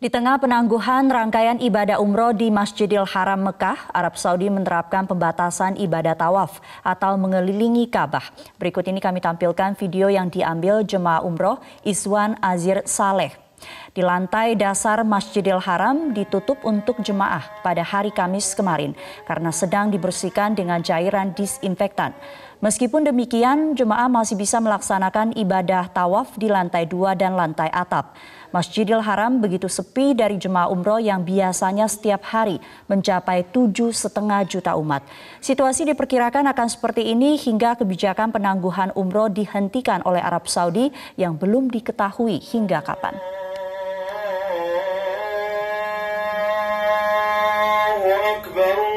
Di tengah penangguhan rangkaian ibadah umroh di Masjidil Haram Mekah, Arab Saudi menerapkan pembatasan ibadah tawaf atau mengelilingi Ka'bah. Berikut ini kami tampilkan video yang diambil jemaah umroh Iswan Azir Saleh di lantai dasar Masjidil Haram ditutup untuk jemaah pada hari Kamis kemarin karena sedang dibersihkan dengan cairan disinfektan. Meskipun demikian, jemaah masih bisa melaksanakan ibadah tawaf di lantai dua dan lantai atap. Masjidil Haram begitu sepi dari jemaah umroh yang biasanya setiap hari mencapai tujuh setengah juta umat. Situasi diperkirakan akan seperti ini hingga kebijakan penangguhan umroh dihentikan oleh Arab Saudi yang belum diketahui hingga kapan. Rock